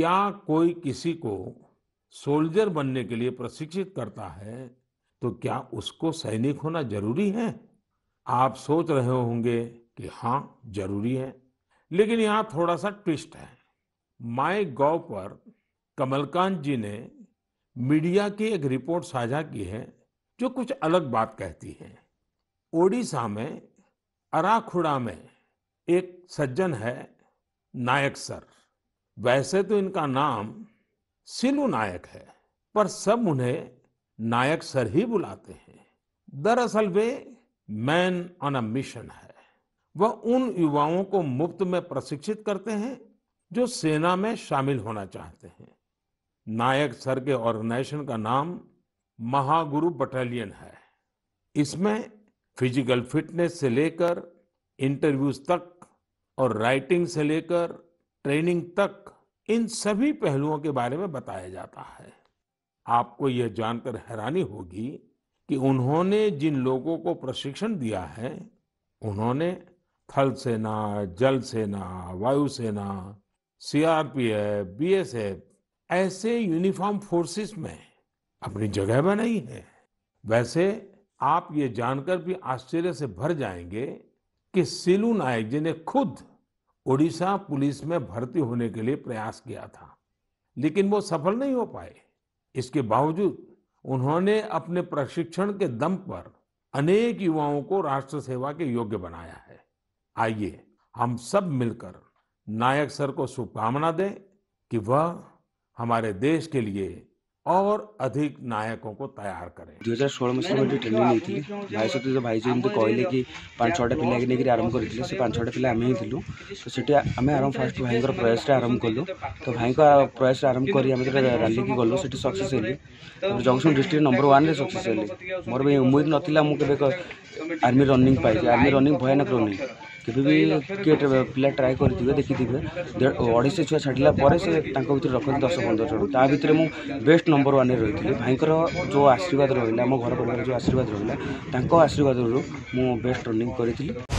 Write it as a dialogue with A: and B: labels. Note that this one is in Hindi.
A: क्या कोई किसी को सोल्जर बनने के लिए प्रशिक्षित करता है तो क्या उसको सैनिक होना जरूरी है आप सोच रहे होंगे कि हाँ जरूरी है लेकिन यहाँ थोड़ा सा ट्विस्ट है माई गॉव पर कमलकांत जी ने मीडिया की एक रिपोर्ट साझा की है जो कुछ अलग बात कहती है ओडिशा में अराखुड़ा में एक सज्जन है नायक सर वैसे तो इनका नाम सिलू नायक है पर सब उन्हें नायक सर ही बुलाते हैं दरअसल वे मैन ऑन अ मिशन है वह उन युवाओं को मुफ्त में प्रशिक्षित करते हैं जो सेना में शामिल होना चाहते हैं नायक सर के ऑर्गेनाइजेशन का नाम महागुरु बटालियन है इसमें फिजिकल फिटनेस से लेकर इंटरव्यूज तक और राइटिंग से लेकर ट्रेनिंग तक इन सभी पहलुओं के बारे में बताया जाता है आपको यह जानकर हैरानी होगी कि उन्होंने जिन लोगों को प्रशिक्षण दिया है उन्होंने थल सेना जल सेना वायुसेना सीआरपीएफ बीएसएफ ऐसे यूनिफॉर्म फोर्सेस में अपनी जगह बनाई है वैसे आप ये जानकर भी आश्चर्य से भर जाएंगे कि सिलू नायक जी ने खुद ओडिशा पुलिस में भर्ती होने के लिए प्रयास किया था लेकिन वो सफल नहीं हो पाए इसके बावजूद उन्होंने अपने प्रशिक्षण के दम पर अनेक युवाओं को राष्ट्र सेवा के योग्य बनाया है आइए हम सब मिलकर नायक सर को शुभकामना दें कि वह हमारे देश के लिए और अधिक नायकों को तैयार करें दो हजार 2016 में जो ट्रेनिंग नहीं भाई सहित जो भाई जी कहले कि पांच छटा पिला नहीं
B: आरंभ करते से पांच छटा पिला आम ही थी तो से आम आरंभ फास्ट भाई प्रयास आरंभ कलु तो भाई का प्रयास आरंभ कर राली गलु से success junction district number one success more भी उम्मीद नाला मुझे आर्मी रनिंग पाई आर्मी रनिंग भयानक रनिंग କେବେ ବି କିଏ ପିଲା ଟ୍ରାଏ କରିଥିବେ ଦେଖିଥିବେ ଅଢ଼େଇଶହ ଛୁଆ ଛାଡ଼ିଲା ପରେ ସେ ତାଙ୍କ ଭିତରେ ରଖନ୍ତି ଦଶ ପନ୍ଦର ଜଣ ତା ଭିତରେ ମୁଁ ବେଷ୍ଟ ନମ୍ବର ୱାନ୍ରେ ରହିଥିଲି ଭାଇଙ୍କର ଯେଉଁ ଆଶୀର୍ବାଦ ରହିଲା ଆମ ଘର ପରିବାର ଯେଉଁ ଆଶୀର୍ବାଦ ରହିଲା ତାଙ୍କ ଆଶୀର୍ବାଦରୁ ମୁଁ ବେଷ୍ଟ ରନିଙ୍ଗ କରିଥିଲି